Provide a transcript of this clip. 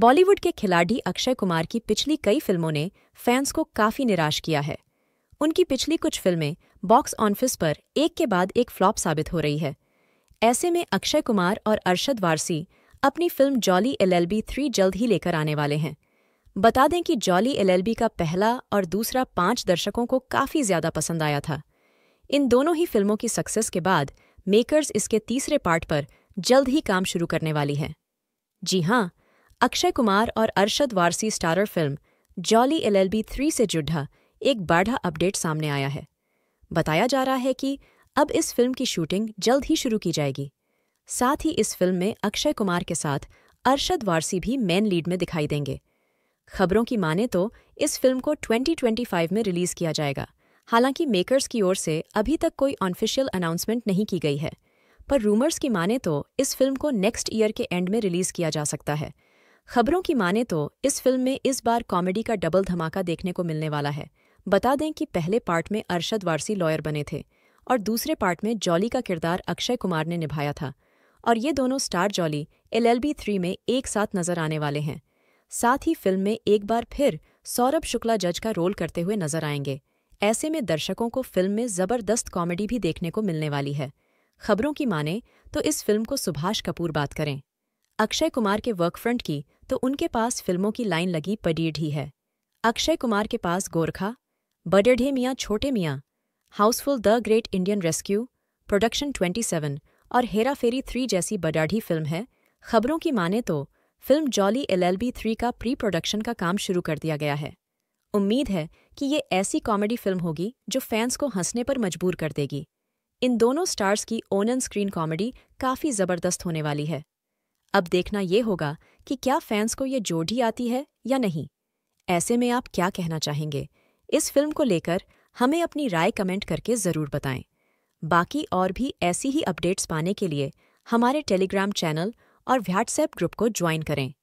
बॉलीवुड के खिलाड़ी अक्षय कुमार की पिछली कई फिल्मों ने फैंस को काफी निराश किया है उनकी पिछली कुछ फिल्में बॉक्स ऑफिस पर एक के बाद एक फ्लॉप साबित हो रही है ऐसे में अक्षय कुमार और अरशद वारसी अपनी फिल्म जॉली एलएलबी थ्री जल्द ही लेकर आने वाले हैं बता दें कि जॉली एलएलबी का पहला और दूसरा पांच दर्शकों को काफी ज्यादा पसंद आया था इन दोनों ही फिल्मों की सक्सेस के बाद मेकर्स इसके तीसरे पार्ट पर जल्द ही काम शुरू करने वाली है जी हाँ अक्षय कुमार और Arshad Warsi starrer film Jolly LLB three से जुड़ा एक बाढ़ा अपडेट सामने आया है बताया जा रहा है कि अब इस फिल्म की शूटिंग जल्द ही शुरू की जाएगी साथ ही इस फिल्म में अक्षय कुमार के साथ अरशद वारसी भी मेन लीड में दिखाई देंगे खबरों की माने तो इस फिल्म को 2025 में रिलीज किया जाएगा हालांकि मेकर्स की ओर से अभी तक कोई ऑनफिशियल अनाउंसमेंट नहीं की गई है पर रूमर्स की माने तो इस फिल्म को नेक्स्ट ईयर के एंड में रिलीज किया जा सकता है खबरों की माने तो इस फिल्म में इस बार कॉमेडी का डबल धमाका देखने को मिलने वाला है बता दें कि पहले पार्ट में अरशद वारसी लॉयर बने थे और दूसरे पार्ट में जॉली का किरदार अक्षय कुमार ने निभाया था और ये दोनों स्टार जॉली एल थ्री में एक साथ नजर आने वाले हैं साथ ही फिल्म में एक बार फिर सौरभ शुक्ला जज का रोल करते हुए नजर आएंगे ऐसे में दर्शकों को फिल्म में जबरदस्त कॉमेडी भी देखने को मिलने वाली है खबरों की माने तो इस फिल्म को सुभाष कपूर बात करें अक्षय कुमार के वर्कफ्रंट की तो उनके पास फिल्मों की लाइन लगी पडीढ़ी है अक्षय कुमार के पास Gorkha बडेढ़े Miyan Chhote Miyan Housefull the great Indian rescue production 27 और हेरा फेरी थ्री जैसी बडाढ़ी फिल्म है खबरों की माने तो फिल्म जॉली एलएलबी थ्री का प्री प्रोडक्शन का काम शुरू कर दिया गया है उम्मीद है कि ये ऐसी कॉमेडी फिल्म होगी जो फैंस को हंसने पर मजबूर कर देगी इन दोनों स्टार्स की ओन स्क्रीन कॉमेडी काफ़ी ज़बरदस्त होने वाली है अब देखना ये होगा कि क्या फैंस को ये जोड़ी आती है या नहीं ऐसे में आप क्या कहना चाहेंगे इस फिल्म को लेकर हमें अपनी राय कमेंट करके ज़रूर बताएं बाकी और भी ऐसी ही अपडेट्स पाने के लिए हमारे टेलीग्राम चैनल और व्हाट्सएप ग्रुप को ज्वाइन करें